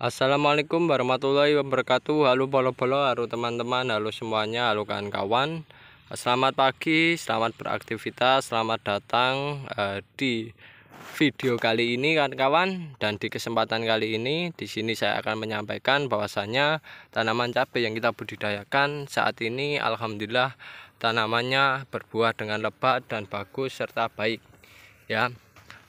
Assalamualaikum warahmatullahi wabarakatuh Halo bolo-bolo, halo teman-teman, halo semuanya, halo kawan-kawan Selamat pagi, selamat beraktivitas, selamat datang uh, di video kali ini kawan-kawan Dan di kesempatan kali ini, di sini saya akan menyampaikan bahwasannya Tanaman cabai yang kita budidayakan saat ini Alhamdulillah tanamannya berbuah dengan lebat dan bagus serta baik Ya,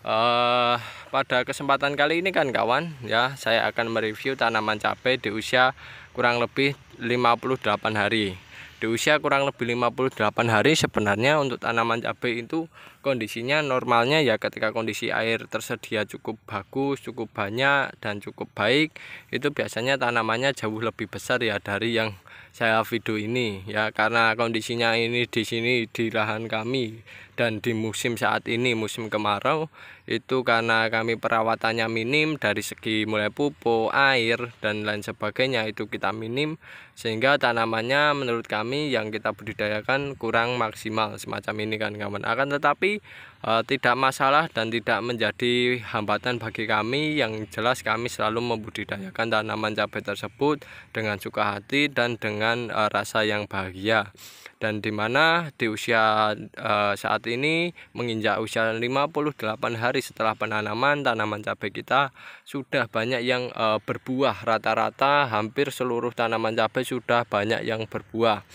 uh, pada kesempatan kali ini kan kawan ya saya akan mereview tanaman cabai di usia kurang lebih 58 hari di usia kurang lebih 58 hari sebenarnya untuk tanaman cabai itu kondisinya normalnya ya ketika kondisi air tersedia cukup bagus cukup banyak dan cukup baik itu biasanya tanamannya jauh lebih besar ya dari yang saya video ini ya karena kondisinya ini di sini di lahan kami dan di musim saat ini musim kemarau itu karena kami perawatannya minim dari segi mulai pupuk, air dan lain sebagainya itu kita minim sehingga tanamannya menurut kami yang kita budidayakan kurang maksimal semacam ini kan kawan. Akan tetapi e, tidak masalah dan tidak menjadi hambatan bagi kami yang jelas kami selalu membudidayakan tanaman cabai tersebut dengan suka hati dan dengan e, rasa yang bahagia dan di mana di usia uh, saat ini menginjak usia 58 hari setelah penanaman tanaman cabai kita sudah banyak yang uh, berbuah rata-rata hampir seluruh tanaman cabai sudah banyak yang berbuah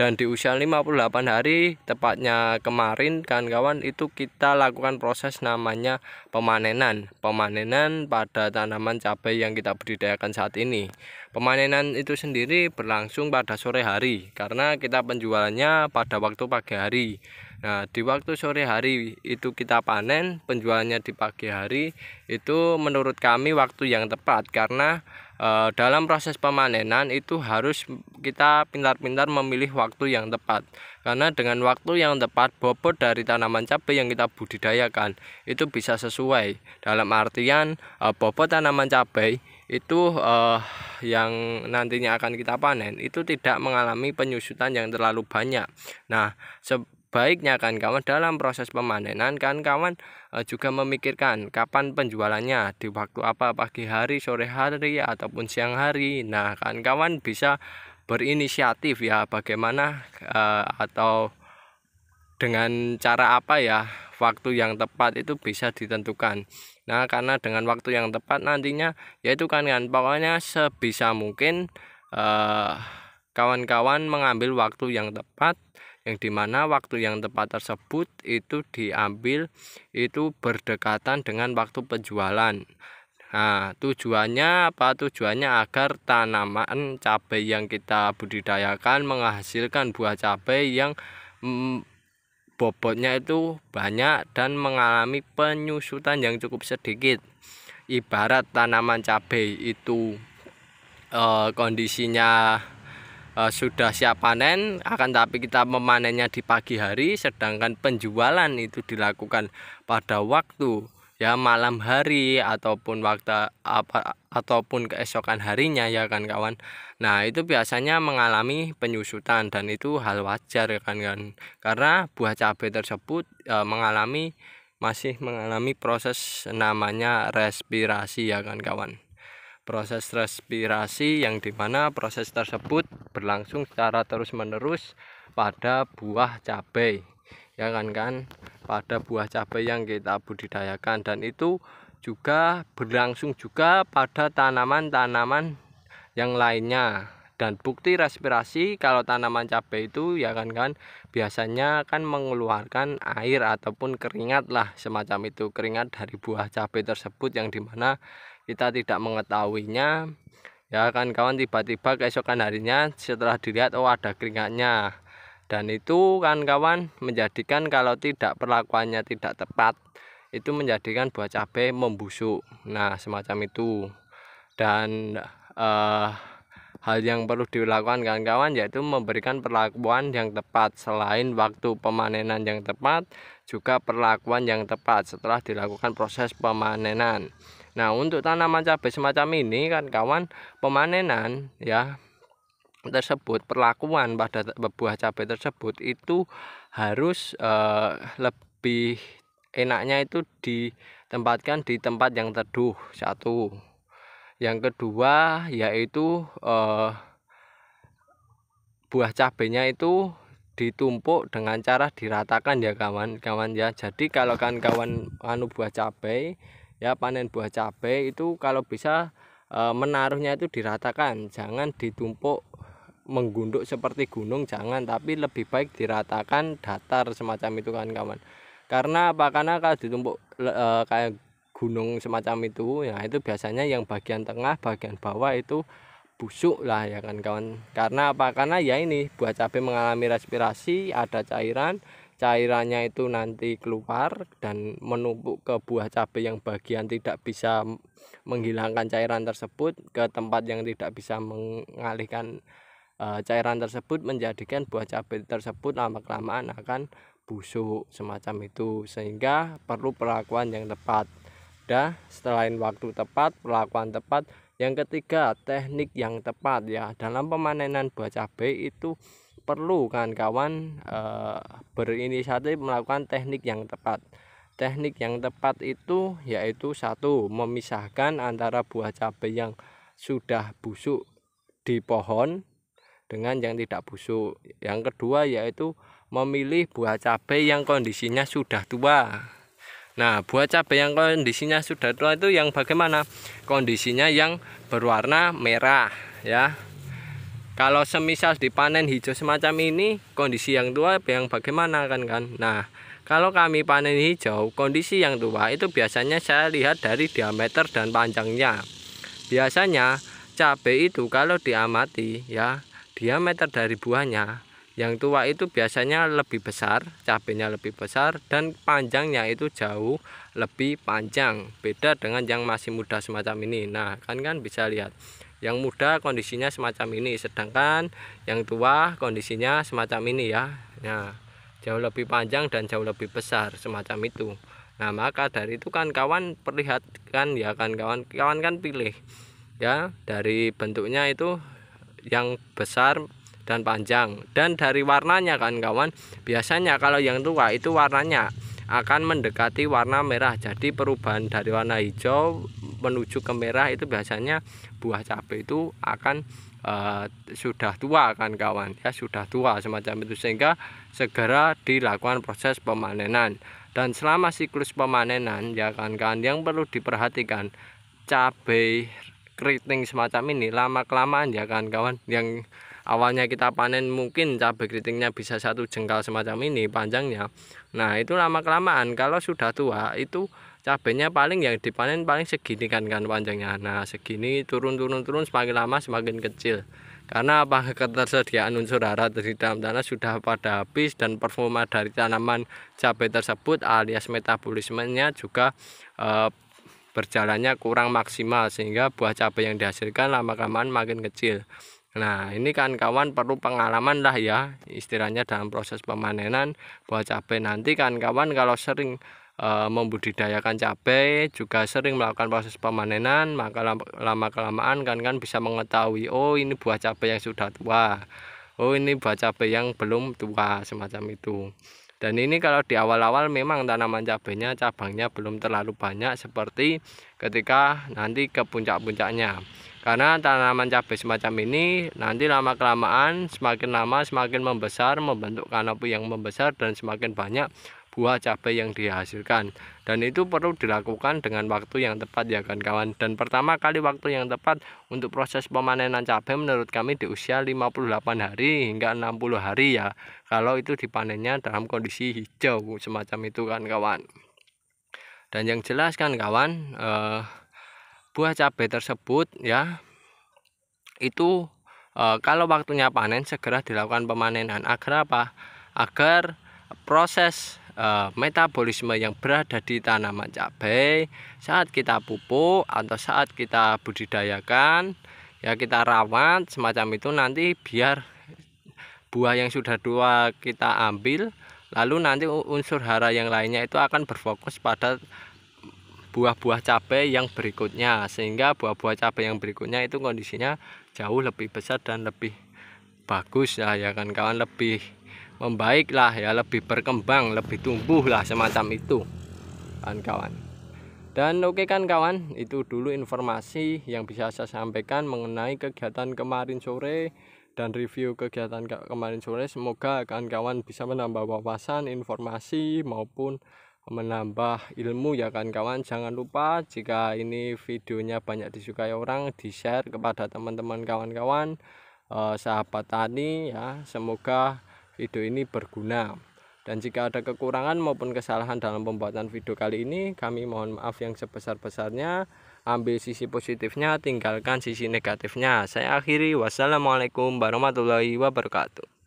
dan di usia 58 hari tepatnya kemarin kawan-kawan itu kita lakukan proses namanya pemanenan pemanenan pada tanaman cabai yang kita budidayakan saat ini pemanenan itu sendiri berlangsung pada sore hari karena kita penjualannya pada waktu pagi hari nah di waktu sore hari itu kita panen penjualannya di pagi hari itu menurut kami waktu yang tepat karena Eh, dalam proses pemanenan itu harus kita pintar-pintar memilih waktu yang tepat karena dengan waktu yang tepat bobot dari tanaman cabai yang kita budidayakan itu bisa sesuai dalam artian eh, bobot tanaman cabai itu eh, yang nantinya akan kita panen itu tidak mengalami penyusutan yang terlalu banyak. Nah, Baiknya kan kawan dalam proses pemanenan kan kawan eh, juga memikirkan kapan penjualannya di waktu apa pagi hari, sore hari ataupun siang hari. Nah, kan kawan bisa berinisiatif ya bagaimana uh, atau dengan cara apa ya waktu yang tepat itu bisa ditentukan. Nah, karena dengan waktu yang tepat nantinya yaitu kan kan pokoknya sebisa mungkin eh, kawan-kawan mengambil waktu yang tepat yang dimana waktu yang tepat tersebut itu diambil itu berdekatan dengan waktu penjualan Nah, tujuannya apa? Tujuannya agar tanaman cabai yang kita budidayakan menghasilkan buah cabai yang mm, bobotnya itu banyak dan mengalami penyusutan yang cukup sedikit. Ibarat tanaman cabai itu e, kondisinya Eh, sudah siap panen akan tapi kita memanennya di pagi hari sedangkan penjualan itu dilakukan pada waktu ya malam hari ataupun waktu apa ataupun keesokan harinya ya kan kawan. Nah, itu biasanya mengalami penyusutan dan itu hal wajar ya kan kan. Karena buah cabai tersebut e, mengalami masih mengalami proses namanya respirasi ya kan kawan proses respirasi yang dimana proses tersebut berlangsung secara terus-menerus pada buah cabai ya kan kan pada buah cabai yang kita budidayakan dan itu juga berlangsung juga pada tanaman-tanaman yang lainnya dan bukti respirasi kalau tanaman cabai itu ya kan kan biasanya kan mengeluarkan air ataupun keringat lah semacam itu keringat dari buah cabai tersebut yang dimana kita tidak mengetahuinya ya kan kawan tiba-tiba keesokan harinya setelah dilihat oh ada keringatnya dan itu kan kawan menjadikan kalau tidak perlakuannya tidak tepat itu menjadikan buah cabai membusuk nah semacam itu dan eh, hal yang perlu dilakukan kawan-kawan yaitu memberikan perlakuan yang tepat selain waktu pemanenan yang tepat juga perlakuan yang tepat setelah dilakukan proses pemanenan Nah, untuk tanaman cabai semacam ini kan kawan pemanenan ya tersebut perlakuan pada buah cabai tersebut itu harus eh, lebih enaknya itu ditempatkan di tempat yang teduh satu. Yang kedua yaitu eh, buah cabenya itu ditumpuk dengan cara diratakan ya kawan-kawan ya. Jadi kalau kan kawan anu buah cabai ya panen buah cabai itu kalau bisa e, menaruhnya itu diratakan jangan ditumpuk menggunduk seperti gunung jangan tapi lebih baik diratakan datar semacam itu kan kawan karena apa karena kalau ditumpuk e, kayak gunung semacam itu ya itu biasanya yang bagian tengah bagian bawah itu busuk lah ya kan kawan karena apa karena ya ini buah cabai mengalami respirasi ada cairan cairannya itu nanti keluar dan menumpuk ke buah cabai yang bagian tidak bisa menghilangkan cairan tersebut ke tempat yang tidak bisa mengalihkan e, cairan tersebut menjadikan buah cabai tersebut lama kelamaan akan busuk semacam itu sehingga perlu perlakuan yang tepat Dah selain waktu tepat perlakuan tepat yang ketiga teknik yang tepat ya dalam pemanenan buah cabai itu perlu kawan-kawan e, eh, berinisiatif melakukan teknik yang tepat. Teknik yang tepat itu yaitu satu memisahkan antara buah cabai yang sudah busuk di pohon dengan yang tidak busuk. Yang kedua yaitu memilih buah cabai yang kondisinya sudah tua. Nah, buah cabai yang kondisinya sudah tua itu yang bagaimana? Kondisinya yang berwarna merah ya kalau semisal dipanen hijau semacam ini kondisi yang tua yang bagaimana kan kan nah kalau kami panen hijau kondisi yang tua itu biasanya saya lihat dari diameter dan panjangnya biasanya cabai itu kalau diamati ya diameter dari buahnya yang tua itu biasanya lebih besar cabenya lebih besar dan panjangnya itu jauh lebih panjang beda dengan yang masih muda semacam ini nah kan kan bisa lihat yang muda kondisinya semacam ini, sedangkan yang tua kondisinya semacam ini ya. Nah, jauh lebih panjang dan jauh lebih besar semacam itu. Nah, maka dari itu kan kawan perlihatkan ya kan kawan kawan kan pilih ya dari bentuknya itu yang besar dan panjang dan dari warnanya kan kawan biasanya kalau yang tua itu warnanya akan mendekati warna merah jadi perubahan dari warna hijau menuju ke merah itu biasanya buah cabai itu akan uh, sudah tua kan kawan ya sudah tua semacam itu sehingga segera dilakukan proses pemanenan dan selama siklus pemanenan ya kan kawan yang perlu diperhatikan cabai keriting semacam ini lama kelamaan ya kan kawan yang awalnya kita panen mungkin cabai keritingnya bisa satu jengkal semacam ini panjangnya nah itu lama kelamaan kalau sudah tua itu cabenya paling yang dipanen paling segini kan kan panjangnya nah segini turun turun turun semakin lama semakin kecil karena apa ketersediaan unsur hara di dalam tanah sudah pada habis dan performa dari tanaman cabai tersebut alias metabolismenya juga e, berjalannya kurang maksimal sehingga buah cabai yang dihasilkan lama-kelamaan makin kecil Nah, ini kan kawan perlu pengalaman lah ya, istilahnya dalam proses pemanenan buah cabai nanti kan kawan kalau sering Eh, membudidayakan cabai juga sering melakukan proses pemanenan maka lama kelamaan kan kan bisa mengetahui oh ini buah cabai yang sudah tua oh ini buah cabai yang belum tua semacam itu dan ini kalau di awal-awal memang tanaman cabainya cabangnya belum terlalu banyak seperti ketika nanti ke puncak-puncaknya karena tanaman cabai semacam ini nanti lama-kelamaan semakin lama semakin membesar membentuk kanopi yang membesar dan semakin banyak buah cabai yang dihasilkan dan itu perlu dilakukan dengan waktu yang tepat ya kan kawan dan pertama kali waktu yang tepat untuk proses pemanenan cabai menurut kami di usia 58 hari hingga 60 hari ya kalau itu dipanennya dalam kondisi hijau semacam itu kan kawan dan yang jelas kan kawan eh, buah cabai tersebut ya itu eh, kalau waktunya panen segera dilakukan pemanenan agar apa agar proses e, metabolisme yang berada di tanaman cabai saat kita pupuk atau saat kita budidayakan ya kita rawat semacam itu nanti biar buah yang sudah dua kita ambil lalu nanti unsur hara yang lainnya itu akan berfokus pada buah-buah cabai yang berikutnya sehingga buah-buah cabai yang berikutnya itu kondisinya jauh lebih besar dan lebih bagus ya, ya kan kawan lebih membaik lah ya lebih berkembang lebih tumbuh lah semacam itu kawan-kawan dan oke okay kan kawan itu dulu informasi yang bisa saya sampaikan mengenai kegiatan kemarin sore dan review kegiatan kemarin sore semoga kawan-kawan bisa menambah wawasan informasi maupun menambah ilmu ya kawan-kawan jangan lupa jika ini videonya banyak disukai orang di share kepada teman-teman kawan-kawan eh, sahabat tani ya semoga video ini berguna. Dan jika ada kekurangan maupun kesalahan dalam pembuatan video kali ini, kami mohon maaf yang sebesar-besarnya. Ambil sisi positifnya, tinggalkan sisi negatifnya. Saya akhiri, wassalamualaikum warahmatullahi wabarakatuh.